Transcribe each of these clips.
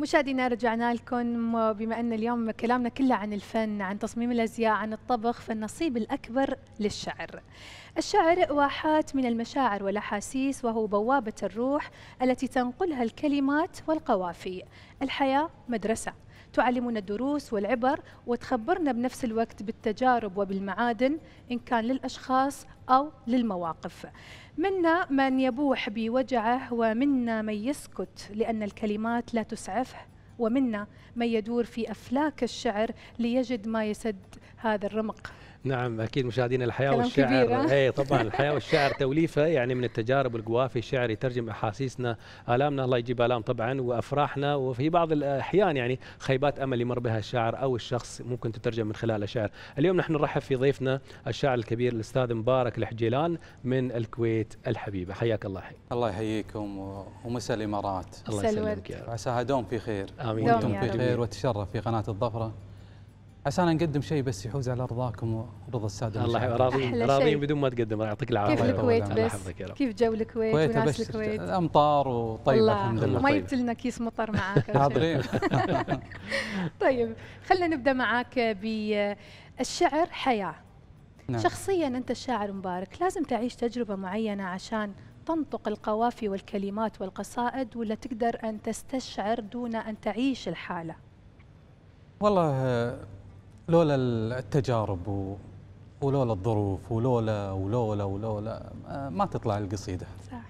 مشاهدينا رجعنا لكم بما ان اليوم كلامنا كله عن الفن عن تصميم الازياء عن الطبخ فالنصيب الاكبر للشعر الشعر واحات من المشاعر والاحاسيس وهو بوابه الروح التي تنقلها الكلمات والقوافي الحياه مدرسه تعلمنا الدروس والعبر وتخبرنا بنفس الوقت بالتجارب وبالمعادن إن كان للأشخاص أو للمواقف منا من يبوح بوجعه ومنا من يسكت لأن الكلمات لا تسعفه ومنا من يدور في أفلاك الشعر ليجد ما يسد هذا الرمق نعم اكيد مشاهدينا الحياه والشعر اي طبعا الحياه والشعر توليفه يعني من التجارب والقوافي الشعر يترجم احاسيسنا الامنا الله يجيب الام طبعا وافراحنا وفي بعض الاحيان يعني خيبات امل يمر بها الشاعر او الشخص ممكن تترجم من خلال شعر اليوم نحن نرحب في ضيفنا الشاعر الكبير الاستاذ مبارك الحجيلان من الكويت الحبيبه حياك الله حي. الله يحييكم ومسا الامارات الله يسلمك يا رب عساها دوم في خير امين وانتم في خير وتشرف في قناه الظفره عشان نقدم شيء بس يحوز على رضاكم ورضا الساده الله راضين راضين بدون ما تقدم الله يعطيك العافيه كيف الكويت بس كيف جو الكويت وناس الكويت امطار وطيبه الحمد لله ما جبت لنا كيس مطر معاك حاضرين طيب خلينا نبدا معاك بالشعر حياه نعم. شخصيا انت شاعر مبارك لازم تعيش تجربه معينه عشان تنطق القوافي والكلمات والقصائد ولا تقدر ان تستشعر دون ان تعيش الحاله والله لولا التجارب و... ولولا الظروف ولولا ولولا ولولا ما تطلع القصيده صح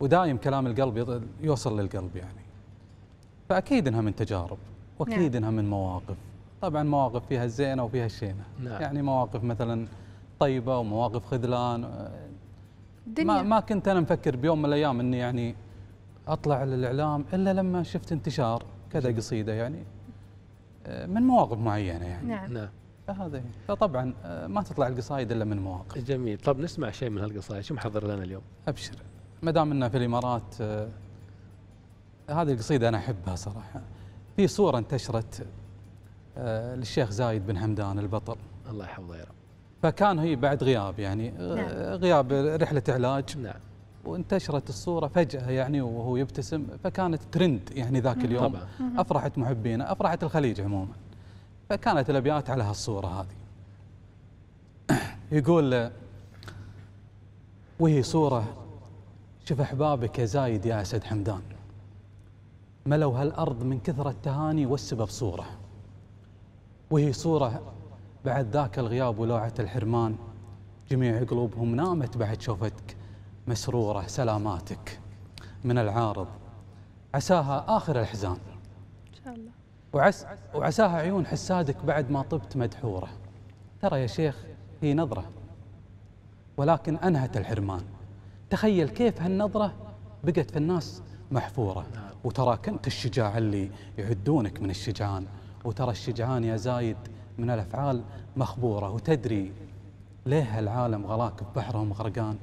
ودايم كلام القلب يوصل للقلب يعني فاكيد انها من تجارب واكيد نعم. انها من مواقف طبعا مواقف فيها الزينه وفيها الشينه نعم. يعني مواقف مثلا طيبه ومواقف خذلان دنيا. ما ما كنت انا مفكر بيوم من الايام اني يعني اطلع للاعلام الا لما شفت انتشار كذا قصيده يعني آه، من مواقف معينه يعني نعم, نعم. فهذا فطبعا آه، ما تطلع القصايد الا من مواقف جميل طب نسمع شيء من هالقصايد شو محضر لنا اليوم ابشر ما دام اننا في الامارات آه، هذه القصيده انا احبها صراحه في صوره انتشرت للشيخ زايد بن حمدان البطل الله يحفظه يا رب فكان هي بعد غياب يعني نعم. غياب رحله علاج نعم وانتشرت الصورة فجأة يعني وهو يبتسم فكانت ترند يعني ذاك اليوم طبعا. أفرحت محبينا أفرحت الخليج عموما فكانت الأبيات على هالصورة هذه يقول وهي صورة شوف أحبابك يا زايد يا أسد حمدان ملوا هالأرض من كثرة التهاني والسبب صورة وهي صورة بعد ذاك الغياب ولوعة الحرمان جميع قلوبهم نامت بعد شوفتك مسرورة سلاماتك من العارض عساها آخر الحزان إن شاء الله وعس وعساها عيون حسادك بعد ما طبت مدحورة ترى يا شيخ هي نظرة ولكن أنهت الحرمان تخيل كيف هالنظرة بقت في الناس محفورة وترى كنت الشجاع اللي يعدونك من الشجعان وترى الشجعان يا زايد من الأفعال مخبورة وتدري ليه العالم غلاك ببحرهم غرقان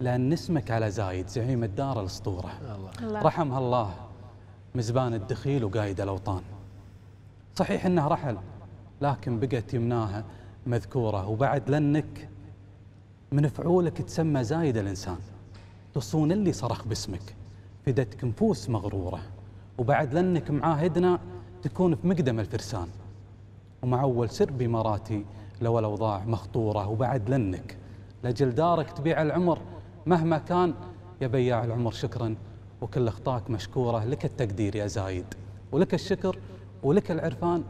لأن اسمك على زايد زعيم الدار الأسطورة الله. رحمها الله مزبان الدخيل وقايد الأوطان صحيح أنه رحل لكن بقت يمناها مذكورة وبعد لأنك من فعولك تسمى زايد الإنسان تصون اللي صرخ باسمك فدتك نفوس مغرورة وبعد لأنك معاهدنا تكون في مقدم الفرسان ومع أول سر بمراتي لو الأوضاع مخطورة وبعد لنك لأجل دارك تبيع العمر مهما كان يا بياع العمر شكرا وكل اخطائك مشكوره لك التقدير يا زايد ولك الشكر ولك العرفان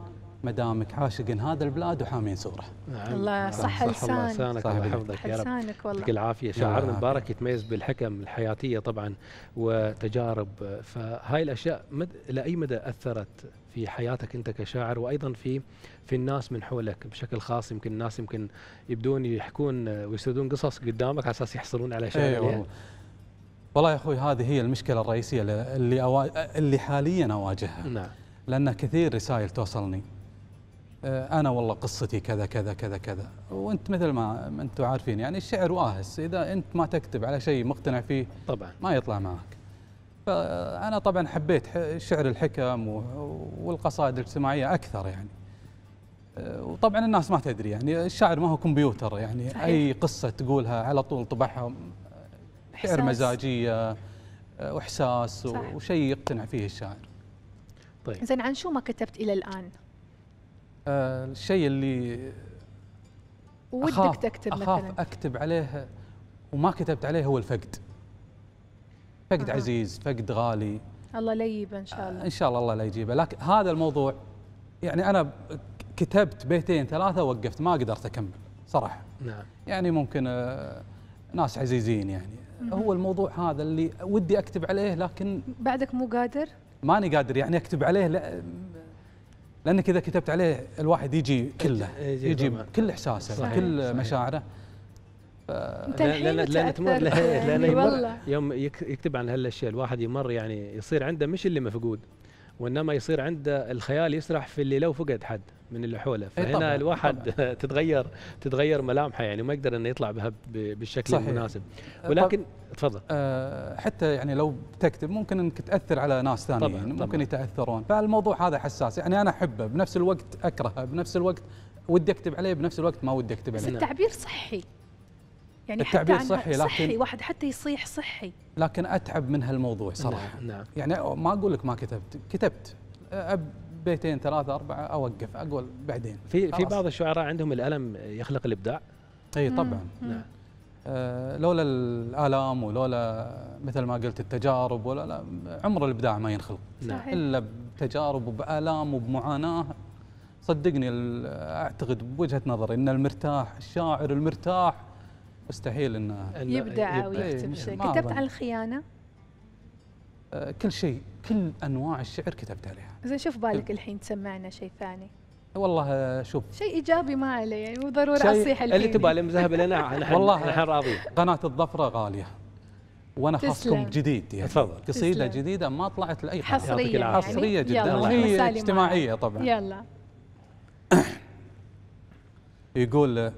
ما دامك عاشق هذا البلاد وحامين سوره. نعم. الله نعم. صح, لسانك الله يحفظك يا رب يعطيك العافيه شاعرنا مبارك يتميز بالحكم الحياتيه طبعا وتجارب فهاي الاشياء مد... لاي مدى اثرت في حياتك انت كشاعر وايضا في في الناس من حولك بشكل خاص يمكن الناس يمكن يبدون يحكون ويسردون قصص قدامك على اساس يحصلون على شيء أيوة. والله يا اخوي هذه هي المشكله الرئيسيه اللي أوا... اللي حاليا اواجهها نعم لان كثير رسائل توصلني آه، انا والله قصتي كذا كذا كذا كذا وانت مثل ما انتم عارفين يعني الشعر واهس اذا انت ما تكتب على شيء مقتنع فيه طبعا ما يطلع معك فأنا طبعا حبيت شعر الحكم والقصائد الاجتماعية أكثر يعني أه، وطبعا الناس ما تدري يعني الشاعر ما هو كمبيوتر يعني صحيح. أي قصة تقولها على طول طبعها شعر مزاجية أه، وإحساس وشيء يقتنع فيه الشاعر طيب زين عن شو ما كتبت إلى الآن؟ آه الشيء اللي ودك تكتب أخاف مثلا أخاف أكتب عليه وما كتبت عليه هو الفقد فقد أه. عزيز فقد غالي الله لا يجيبه ان شاء الله آه، ان شاء الله الله لا يجيبه لكن هذا الموضوع يعني انا كتبت بيتين ثلاثه وقفت ما قدرت اكمل صراحه نعم يعني ممكن آه، ناس عزيزين يعني هو الموضوع هذا اللي ودي اكتب عليه لكن بعدك مو قادر ماني قادر يعني اكتب عليه لا لانك اذا كتبت عليه الواحد يجي كله يجي, يجي كل احساسه صحيح كل صحيح مشاعره لا تمر لا لا يوم يكتب عن هالاشياء الواحد يمر يعني يصير عنده مش اللي مفقود وانما يصير عنده الخيال يسرح في اللي لو فقد حد من اللي حوله إيه، فهنا ايه طبعًا الواحد طبعًا تتغير تتغير ملامحه يعني ما يقدر انه يطلع بها بالشكل صحيح المناسب أه، ولكن تفضل أه حتى يعني لو تكتب ممكن انك تاثر على ناس ثانيين طبعًا يعني ممكن طبعًا يتاثرون فالموضوع هذا حساس يعني انا احبه بنفس الوقت اكرهه بنفس الوقت ودي اكتب عليه بنفس الوقت ما ودي اكتب عليه بس التعبير صحي يعني التعبير حتى صحي لكن صحي واحد حتى يصيح صحي لكن اتعب من هالموضوع نعم، صراحه نعم, نعم. يعني ما اقول لك ما كتبت كتبت بيتين ثلاثة أربعة أوقف أقول بعدين في في بعض الشعراء عندهم الألم يخلق الإبداع اي طبعا نعم آه لولا الآلام ولولا مثل ما قلت التجارب ولا لا عمر الإبداع ما ينخلق نعم. إلا بتجارب وبآلام وبمعاناة صدقني أعتقد بوجهة نظري أن المرتاح الشاعر المرتاح مستحيل انه يبدع او يكتب إيه، شيء كتبت عن الخيانه؟ آه، كل شيء كل انواع الشعر كتبت عليها زين شوف بالك الحين تسمعنا شيء ثاني والله شوف شيء ايجابي ما عليه يعني مو ضروري اصيح اللي تبالي مذهب لنا والله نحن راضيين قناه الظفره غاليه وانا خاصكم جديد يعني تفضل قصيده جديده ما طلعت لاي حد حصريه يعني حصريه جدا هي اجتماعيه معنا. طبعا يلا يقول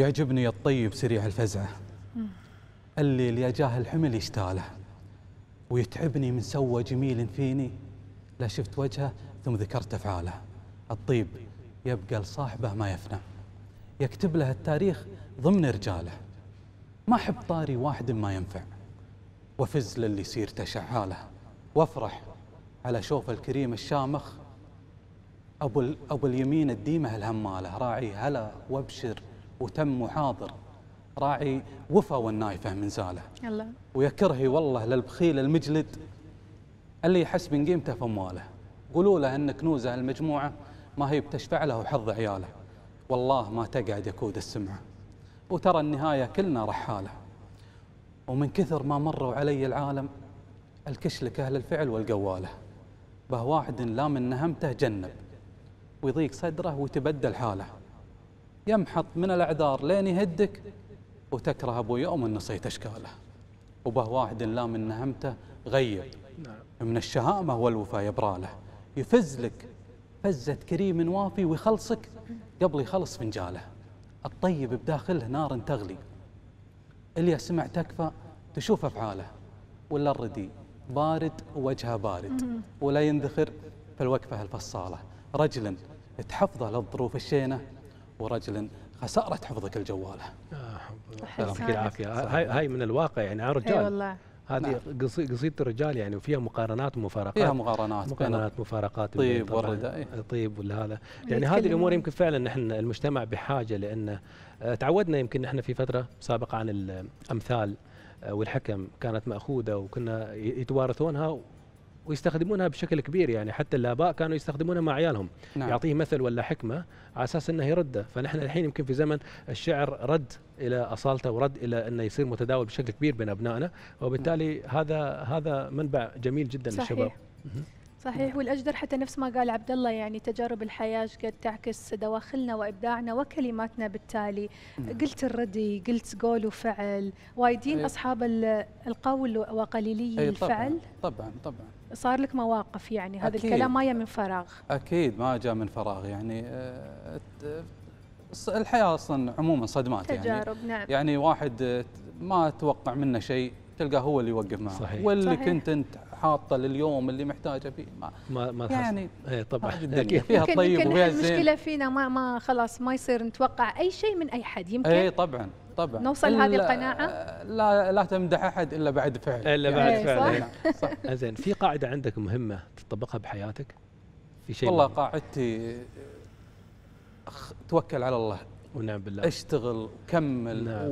يعجبني الطيب سريع الفزعة اللي يا جاه الحمل يشتاله ويتعبني من سوى جميل فيني لا شفت وجهه ثم ذكرت أفعاله الطيب يبقى لصاحبه ما يفنى يكتب له التاريخ ضمن رجاله ما أحب طاري واحد ما ينفع وفز للي سيرته شعاله وافرح على شوف الكريم الشامخ أبو, أبو اليمين الديمة الهمالة راعي هلا وابشر وتم محاضر راعي وفى والنايفه من زاله الله ويكرهي والله للبخيل المجلد اللي يحس من قيمته في امواله قولوا له ان كنوزه المجموعه ما هي بتشفع له وحظ عياله والله ما تقعد يكود السمعه وترى النهايه كلنا رحاله ومن كثر ما مروا علي العالم الكشلك اهل الفعل والقواله به واحد لا من نهمته جنب ويضيق صدره ويتبدل حاله يمحط من الأعذار لين يهدك وتكره ابو يوم انه صيت أشكاله وبه واحد لا من نهمته غيب نعم. من الشهامة والوفاء يبراله يفز لك فزة كريم وافي ويخلصك قبل يخلص فنجاله الطيب بداخله نار تغلي اللي سمع تكفى تشوف أفعاله ولا الردي بارد وجهه بارد ولا يندخر في الوقفة الفصالة رجلا تحفظه للظروف الشينة ورجل خساره حفظك الجواله. يعطيك العافيه هاي, هاي من الواقع يعني على الرجال. اي والله. هذه نعم. قصيده الرجال يعني وفيها مقارنات ومفارقات فيها مقارنات مقارنات مفارقات طيب والرداء إيه. طيب ولا هذا يعني هذه الامور يمكن فعلا نحن المجتمع بحاجه لان آه، تعودنا يمكن نحن في فتره سابقه عن الامثال آه، والحكم كانت ماخوذه وكنا يتوارثونها ويستخدمونها بشكل كبير يعني حتى الاباء كانوا يستخدمونها مع عيالهم نعم. يعطيه مثل ولا حكمه على اساس انه يرده فنحن الحين يمكن في زمن الشعر رد الى اصالته ورد الى انه يصير متداول بشكل كبير بين ابنائنا وبالتالي نعم. هذا هذا منبع جميل جدا صحيح. للشباب صحيح نعم. والاجدر حتى نفس ما قال عبد الله يعني تجارب الحياه قد تعكس دواخلنا وابداعنا وكلماتنا بالتالي نعم. قلت الردي قلت قول وفعل وايدين اصحاب القول وقليلي الفعل طبعا طبعا, طبعا. صار لك مواقف يعني هذا أكيد. الكلام ما جاء من فراغ اكيد ما جاء من فراغ يعني آه، الحياه اصلا عموما صدمات يعني. تجارب يعني نعم. يعني واحد ما توقع منه شيء تلقاه هو اللي يوقف معه صحيح. واللي صحيح. كنت انت حاطه لليوم اللي محتاجه فيه ما ما, ما يعني اي طبعا فيها طيب وفيها زين المشكله فينا ما ما خلاص ما يصير نتوقع اي شيء من اي حد يمكن اي طبعا طبعا نوصل هذه القناعه لا لا تمدح احد الا بعد فعل الا بعد يعني فعل صح. نعم، زين في قاعده عندك مهمه تطبقها بحياتك في شيء والله قاعدتي توكل على الله ونعم بالله اشتغل وكمل نعم.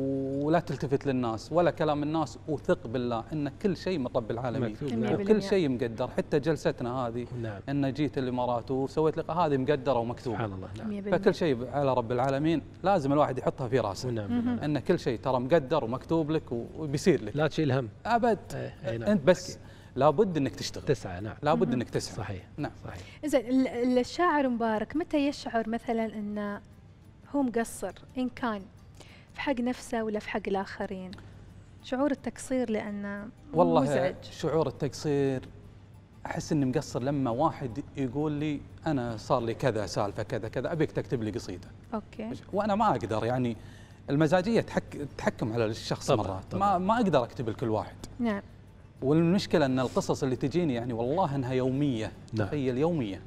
ولا تلتفت للناس ولا كلام الناس وثق بالله ان كل شيء من رب العالمين نعم. وكل شيء مقدر حتى جلستنا هذه نعم. ان جيت الامارات وسويت لقاء هذه مقدره ومكتوبه سبحان الله نعم. فكل شيء على رب العالمين لازم الواحد يحطها في راسه نعم. ان كل شيء ترى مقدر ومكتوب لك وبيصير لك لا تشيل هم ابد أي. إيه، نعم. انت بس لابد انك تشتغل تسعى نعم لابد انك تسعى صحيح نعم صحيح زين الشاعر مبارك متى يشعر مثلا ان هو مقصر إن كان في حق نفسه ولا في حق الآخرين شعور التقصير لأنه والله مزعج. شعور التقصير أحس إني مقصر لما واحد يقول لي أنا صار لي كذا سالفة كذا كذا أبيك تكتب لي قصيدة أوكي وأنا ما أقدر يعني المزاجية تحك تحكم على الشخص طبعا مرات طبعا. ما ما أقدر أكتب لكل واحد نعم والمشكلة أن القصص اللي تجيني يعني والله أنها يومية نعم. تخيل يومية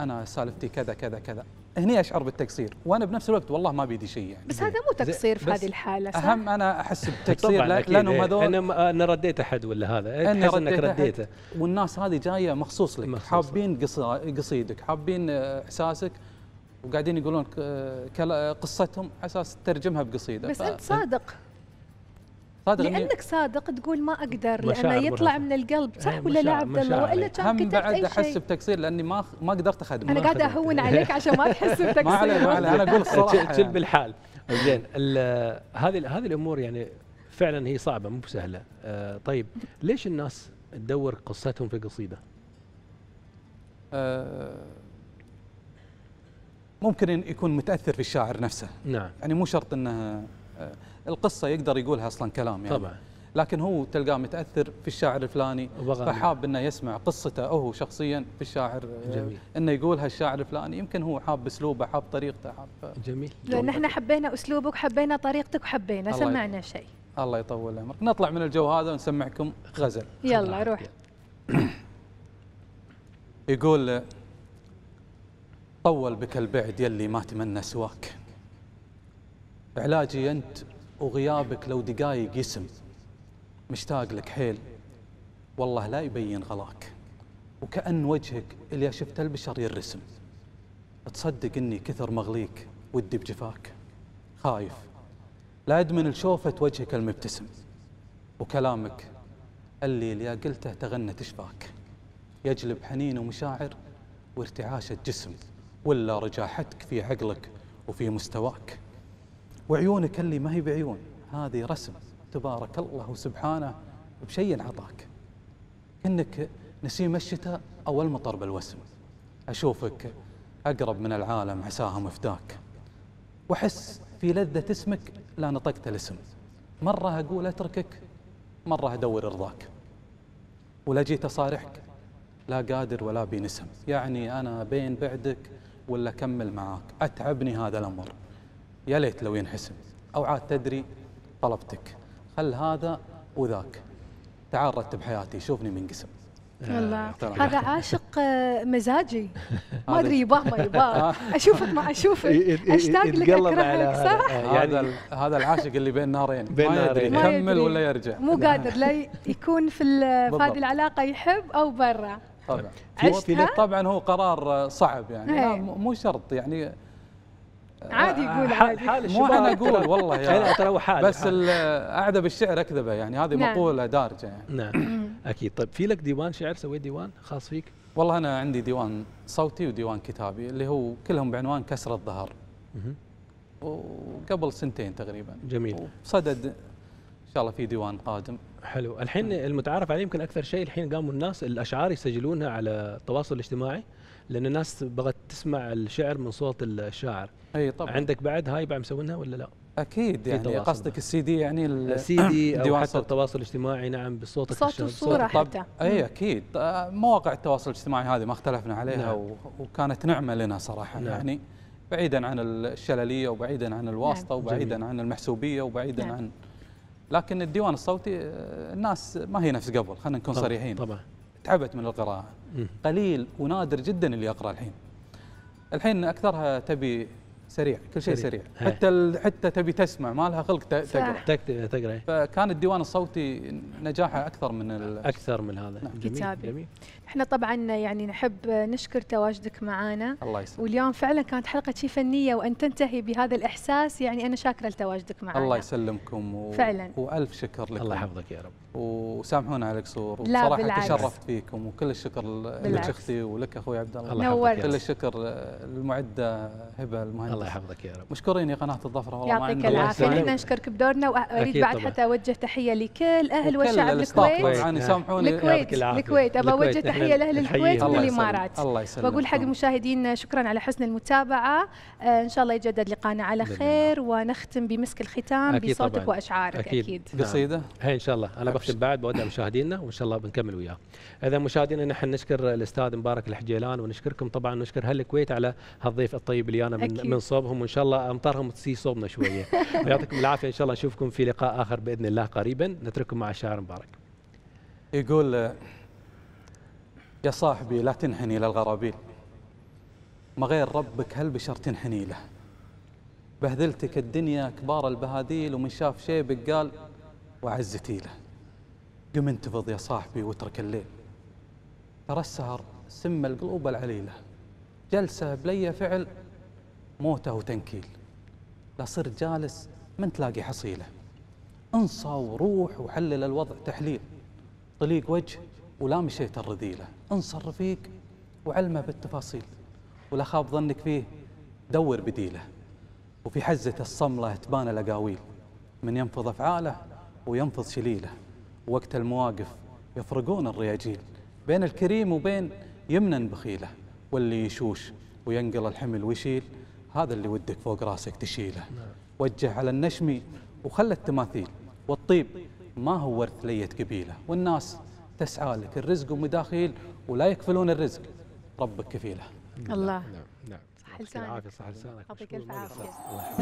أنا سالفتي كذا كذا كذا هني اشعر بالتقصير وانا بنفس الوقت والله ما بيدي شيء يعني بس هذا مو تقصير في هذه الحاله صح؟ اهم انا احس بالتقصير إيه. لانهم هذول انا انا رديت احد ولا هذا إيه، انا انك رديته والناس هذه جايه مخصوص لك مخصوص حابين قصيدك حابين آه، احساسك وقاعدين يقولون آه، قصتهم على اساس تترجمها بقصيده بس ف... انت صادق صادق لانك صادق تقول ما اقدر لانه يطلع من القلب صح إيه، ولا لا عبد الله والا كان كتبت بعد احس بتقصير لاني ما ما قدرت اخدمه انا قاعد اهون عليك عشان ما تحس بتقصير ما علي انا اقول الصراحه شل يعني. بالحال زين هذه هذه الامور يعني فعلا هي صعبه مو بسهله آه طيب ليش الناس تدور قصتهم في قصيده؟ آه ممكن يكون متاثر في الشاعر نفسه نعم يعني مو شرط انه آه، القصه يقدر يقولها اصلا كلام يعني طبعا لكن هو تلقاه متاثر في الشاعر الفلاني فحاب انه يسمع قصته هو شخصيا في الشاعر آه، جميل انه يقولها الشاعر الفلاني يمكن هو حاب اسلوبه حاب طريقته حاب جميل لان احنا حبينا اسلوبك حبينا طريقتك وحبينا سمعنا شيء الله يطول عمرك نطلع من الجو هذا ونسمعكم غزل يلا روح يقول طول بك البعد يلي ما تمنى سواك علاجي أنت وغيابك لو دقايق يسم مشتاق لك حيل والله لا يبين غلاك وكأن وجهك اللي شفته البشر يرسم تصدق اني كثر مغليك ودي بجفاك خايف لا ادمن لشوفة وجهك المبتسم وكلامك اللي اللي قلته تغنت شفاك يجلب حنين ومشاعر وارتعاش الجسم ولا رجاحتك في عقلك وفي مستواك وعيونك اللي ما هي بعيون هذه رسم تبارك الله سبحانه بشيء عطاك كأنك نسيم الشتاء أو المطر بالوسم أشوفك أقرب من العالم عساها مفداك وأحس في لذة اسمك لا نطقت الاسم مرة أقول أتركك مرة أدور رضاك ولا جيت أصارحك لا قادر ولا بنسم يعني أنا بين بعدك ولا أكمل معاك أتعبني هذا الأمر يا ليت لو ينحسم أو عاد تدري طلبتك خل هذا وذاك تعال رتب حياتي شوفني منقسم آه، والله هذا عاشق آه، مزاجي ما ادري يباه ما يباه اشوفك ما اشوفك اشتاق لك اكرهك صح؟ آه، هذا يعني هذا العاشق اللي بين نارين ما يدري يكمل ولا يرجع مو قادر لا يكون في هذه العلاقه يحب او برا طبعا طبعا هو قرار صعب يعني إيه. مو شرط يعني عادي آه، يقول حال مو انا اقول والله يا ترى هو حال بس اعذب الشعر اكذبه يعني هذه نعم. مقوله دارجه يعني نعم اكيد طيب في لك ديوان شعر سويت ديوان خاص فيك؟ والله انا عندي ديوان صوتي وديوان كتابي اللي هو كلهم بعنوان كسر الظهر وقبل سنتين تقريبا جميل صدد ان شاء الله في ديوان قادم حلو الحين المتعارف عليه يمكن اكثر شيء الحين قاموا الناس الاشعار يسجلونها على التواصل الاجتماعي لان الناس بغت تسمع الشعر من صوت الشاعر اي طبعا عندك بعد هاي بعد مسوينها ولا لا اكيد يعني قصدك السي دي يعني السي دي او حتى التواصل الاجتماعي نعم بصوت صوت والصوره حتى اي اكيد آه، مواقع التواصل الاجتماعي هذه ما اختلفنا عليها نعم. وكانت نعمه لنا صراحه نعم. يعني بعيدا عن الشلليه وبعيدا عن الواسطه نعم. وبعيدا جميل. عن المحسوبيه وبعيدا نعم. عن لكن الديوان الصوتي آه، الناس ما هي نفس قبل خلينا نكون طبعًا صريحين طبعا تعبت من القراءة قليل ونادر جدا اللي يقرأ الحين الحين أكثرها تبي سريع كل شيء سريع, سريع. حتى ال... حتى تبي تسمع ما لها خلق تقرا تقرا فكان الديوان الصوتي نجاحه اكثر من ال... اكثر من هذا نعم. جميل. جميل. احنا طبعا يعني نحب نشكر تواجدك معنا الله يسلمك واليوم فعلا كانت حلقه شي فنيه وان تنتهي بهذا الاحساس يعني انا شاكره لتواجدك معنا الله يسلمكم و... فعلا والف شكر لكم الله يحفظك يا رب وسامحونا على القصور وصراحه بالعكس. تشرفت فيكم وكل الشكر لك اختي ولك اخوي عبد الله نورت كل الشكر للمعده هبه المهندس الله يحفظك يا رب مشكورين يا قناه الظفره والله يعطيك العافيه احنا نشكرك بدورنا واريد بعد حتى اوجه تحيه لكل اهل وشعب الكويت يعني سامحوني الكويت الكويت ابى اوجه تحيه لاهل الكويت والامارات الله يسلمك واقول حق المشاهدين شكرا على حسن المتابعه آه ان شاء الله يجدد لقانا على خير ونختم بمسك الختام بصوتك طبعاً. واشعارك اكيد, أكيد. قصيده نعم. هي ان شاء الله انا بختم بعد بودع مشاهدينا وان شاء الله بنكمل وياه اذا مشاهدينا نحن نشكر الاستاذ مبارك الحجيلان ونشكركم طبعا ونشكر اهل الكويت على هالضيف الطيب اللي انا من, من صوبهم وان شاء الله امطارهم تسي صوبنا شويه ويعطيكم العافيه ان شاء الله اشوفكم في لقاء اخر باذن الله قريبا نترككم مع الشاعر مبارك يقول يا صاحبي لا تنحني للغرابيل ما غير ربك هالبشر تنحني له بهذلتك الدنيا كبار البهاديل ومن شاف شيبك قال وعزتي له قم انتفض يا صاحبي واترك الليل ترى السهر سم القلوب العليلة جلسة بلي فعل موته وتنكيل لا صرت جالس من تلاقي حصيلة انصى وروح وحلل الوضع تحليل طليق وجه ولا مشيت الرذيلة انصر رفيق وعلمه بالتفاصيل ولا خاب ظنك فيه دور بديله وفي حزة الصملة تبان الأقاويل من ينفض أفعاله وينفض شليله وقت المواقف يفرقون الرياجيل بين الكريم وبين يمنا بخيله واللي يشوش وينقل الحمل ويشيل هذا اللي ودك فوق راسك تشيله وجه على النشمي وخلى التماثيل والطيب ما هو ورث لية قبيله والناس تسعى لك الرزق ومداخيل ولا يكفلون الرزق ربك كفيله الله نعم نعم صح لسانك صح لسانك